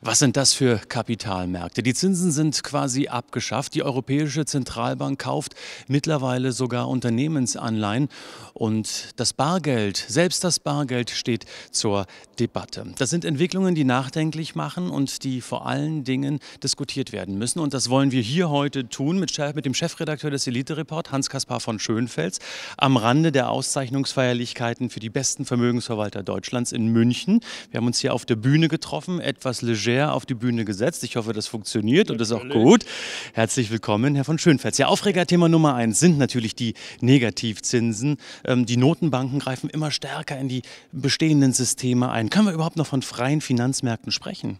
Was sind das für Kapitalmärkte? Die Zinsen sind quasi abgeschafft. Die Europäische Zentralbank kauft mittlerweile sogar Unternehmensanleihen und das Bargeld, selbst das Bargeld steht zur Debatte. Das sind Entwicklungen, die nachdenklich machen und die vor allen Dingen diskutiert werden müssen. Und das wollen wir hier heute tun mit, mit dem Chefredakteur des Elite-Report, Hans-Kaspar von Schönfels, am Rande der Auszeichnungsfeierlichkeiten für die besten Vermögensverwalter Deutschlands in München. Wir haben uns hier auf der Bühne getroffen, etwas leger Leger auf die Bühne gesetzt. Ich hoffe, das funktioniert natürlich. und ist auch gut. Herzlich willkommen, Herr von Schönfels. Ja, Aufregerthema Nummer eins sind natürlich die Negativzinsen. Ähm, die Notenbanken greifen immer stärker in die bestehenden Systeme ein. Können wir überhaupt noch von freien Finanzmärkten sprechen?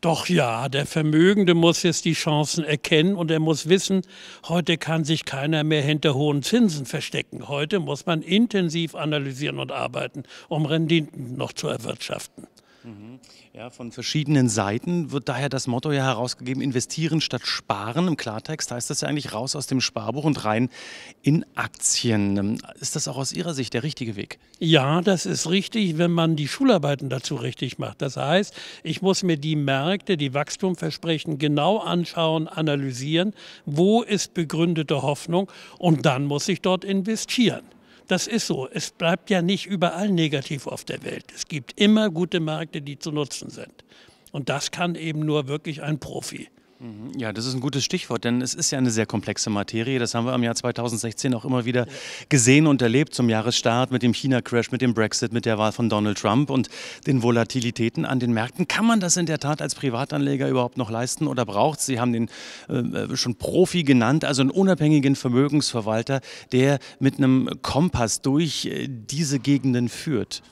Doch ja, der Vermögende muss jetzt die Chancen erkennen und er muss wissen, heute kann sich keiner mehr hinter hohen Zinsen verstecken. Heute muss man intensiv analysieren und arbeiten, um Renditen noch zu erwirtschaften. Mhm. Ja, von verschiedenen Seiten wird daher das Motto ja herausgegeben, investieren statt sparen. Im Klartext heißt das ja eigentlich raus aus dem Sparbuch und rein in Aktien. Ähm, ist das auch aus Ihrer Sicht der richtige Weg? Ja, das ist richtig, wenn man die Schularbeiten dazu richtig macht. Das heißt, ich muss mir die Märkte, die Wachstumversprechen genau anschauen, analysieren. Wo ist begründete Hoffnung? Und dann muss ich dort investieren. Das ist so. Es bleibt ja nicht überall negativ auf der Welt. Es gibt immer gute Märkte, die zu nutzen sind. Und das kann eben nur wirklich ein Profi. Mhm. Ja, das ist ein gutes Stichwort, denn es ist ja eine sehr komplexe Materie. Das haben wir im Jahr 2016 auch immer wieder gesehen und erlebt zum Jahresstart mit dem China-Crash, mit dem Brexit, mit der Wahl von Donald Trump und den Volatilitäten an den Märkten. Kann man das in der Tat als Privatanleger überhaupt noch leisten oder braucht es? Sie haben den äh, schon Profi genannt, also einen unabhängigen Vermögensverwalter, der mit einem Kompass durch äh, diese Gegenden führt.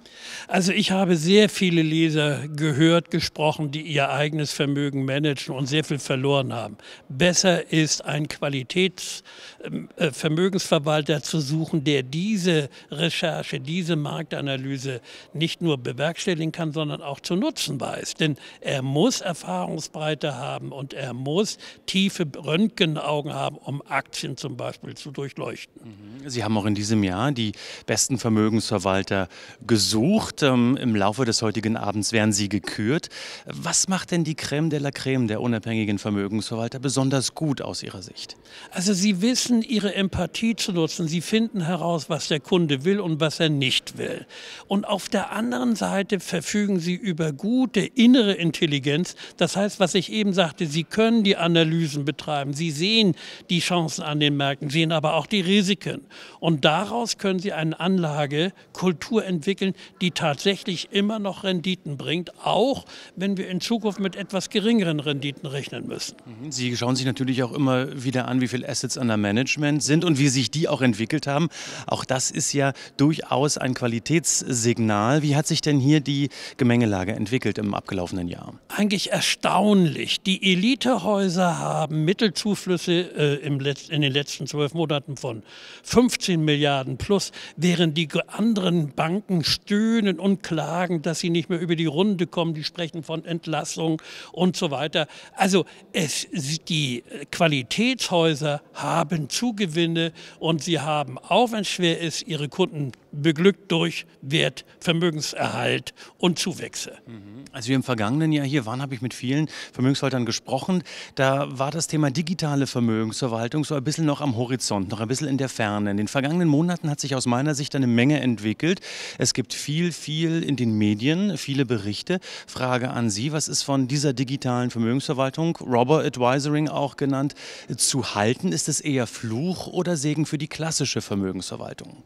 Also ich habe sehr viele Leser gehört, gesprochen, die ihr eigenes Vermögen managen und sehr viel Vermögen verloren haben. Besser ist, einen Qualitätsvermögensverwalter ähm, äh, zu suchen, der diese Recherche, diese Marktanalyse nicht nur bewerkstelligen kann, sondern auch zu nutzen weiß. Denn er muss Erfahrungsbreite haben und er muss tiefe Röntgenaugen haben, um Aktien zum Beispiel zu durchleuchten. Mhm. Sie haben auch in diesem Jahr die besten Vermögensverwalter gesucht. Ähm, Im Laufe des heutigen Abends werden sie gekürt. Was macht denn die Creme de la Creme der unabhängigen Vermögensverwalter besonders gut aus Ihrer Sicht? Also Sie wissen, Ihre Empathie zu nutzen. Sie finden heraus, was der Kunde will und was er nicht will. Und auf der anderen Seite verfügen Sie über gute innere Intelligenz. Das heißt, was ich eben sagte, Sie können die Analysen betreiben. Sie sehen die Chancen an den Märkten, sehen aber auch die Risiken. Und daraus können Sie eine Anlagekultur entwickeln, die tatsächlich immer noch Renditen bringt, auch wenn wir in Zukunft mit etwas geringeren Renditen rechnen müssen müssen. Mhm. Sie schauen sich natürlich auch immer wieder an, wie viele Assets an Management sind und wie sich die auch entwickelt haben. Auch das ist ja durchaus ein Qualitätssignal. Wie hat sich denn hier die Gemengelage entwickelt im abgelaufenen Jahr? Eigentlich erstaunlich. Die Elitehäuser haben Mittelzuflüsse äh, im Letz-, in den letzten zwölf Monaten von 15 Milliarden plus, während die anderen Banken stöhnen und klagen, dass sie nicht mehr über die Runde kommen. Die sprechen von Entlassung und so weiter. Also es, die Qualitätshäuser haben Zugewinne und sie haben, auch wenn es schwer ist, ihre Kunden beglückt durch Wert, Vermögenserhalt und Zuwächse. Mhm. Als wir im vergangenen Jahr hier waren, habe ich mit vielen Vermögenshaltern gesprochen. Da war das Thema digitale Vermögensverwaltung so ein bisschen noch am Horizont, noch ein bisschen in der Ferne. In den vergangenen Monaten hat sich aus meiner Sicht eine Menge entwickelt. Es gibt viel, viel in den Medien, viele Berichte. Frage an Sie, was ist von dieser digitalen Vermögensverwaltung Robber Advisoring auch genannt, zu halten? Ist es eher Fluch oder Segen für die klassische Vermögensverwaltung?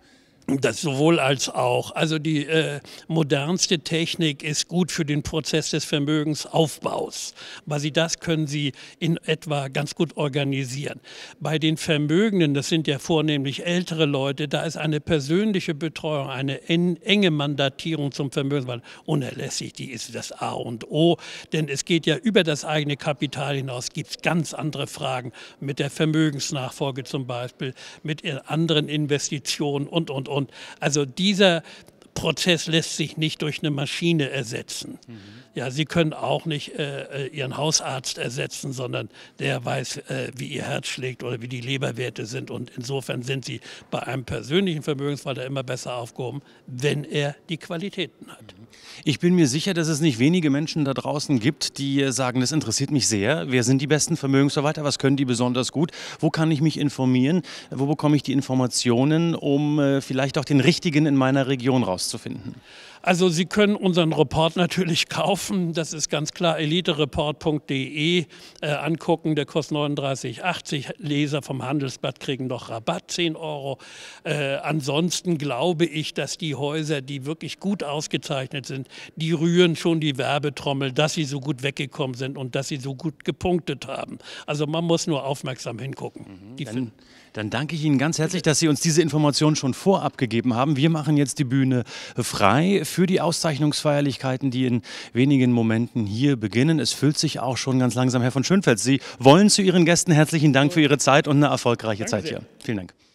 Das sowohl als auch. Also die äh, modernste Technik ist gut für den Prozess des Vermögensaufbaus, weil sie das können sie in etwa ganz gut organisieren. Bei den Vermögenden, das sind ja vornehmlich ältere Leute, da ist eine persönliche Betreuung, eine en enge Mandatierung zum Vermögenswald unerlässlich. Die ist das A und O, denn es geht ja über das eigene Kapital hinaus. Gibt es ganz andere Fragen mit der Vermögensnachfolge zum Beispiel, mit anderen Investitionen und und und. Und also dieser, Prozess lässt sich nicht durch eine Maschine ersetzen. Mhm. Ja, Sie können auch nicht äh, äh, Ihren Hausarzt ersetzen, sondern der weiß, äh, wie Ihr Herz schlägt oder wie die Leberwerte sind. Und insofern sind Sie bei einem persönlichen Vermögensverwalter immer besser aufgehoben, wenn er die Qualitäten hat. Ich bin mir sicher, dass es nicht wenige Menschen da draußen gibt, die äh, sagen, das interessiert mich sehr. Wer sind die besten Vermögensverwalter? Was können die besonders gut? Wo kann ich mich informieren? Wo bekomme ich die Informationen, um äh, vielleicht auch den richtigen in meiner Region rauszufinden? finden? Also Sie können unseren Report natürlich kaufen. Das ist ganz klar elitereport.de äh, angucken. Der kostet 39,80. Leser vom Handelsblatt kriegen noch Rabatt, 10 Euro. Äh, ansonsten glaube ich, dass die Häuser, die wirklich gut ausgezeichnet sind, die rühren schon die Werbetrommel, dass sie so gut weggekommen sind und dass sie so gut gepunktet haben. Also man muss nur aufmerksam hingucken. Mhm, die finden dann danke ich Ihnen ganz herzlich, dass Sie uns diese Informationen schon vorab gegeben haben. Wir machen jetzt die Bühne frei für die Auszeichnungsfeierlichkeiten, die in wenigen Momenten hier beginnen. Es füllt sich auch schon ganz langsam, Herr von Schönfeld. Sie wollen zu Ihren Gästen herzlichen Dank für Ihre Zeit und eine erfolgreiche danke Zeit hier. Vielen Dank.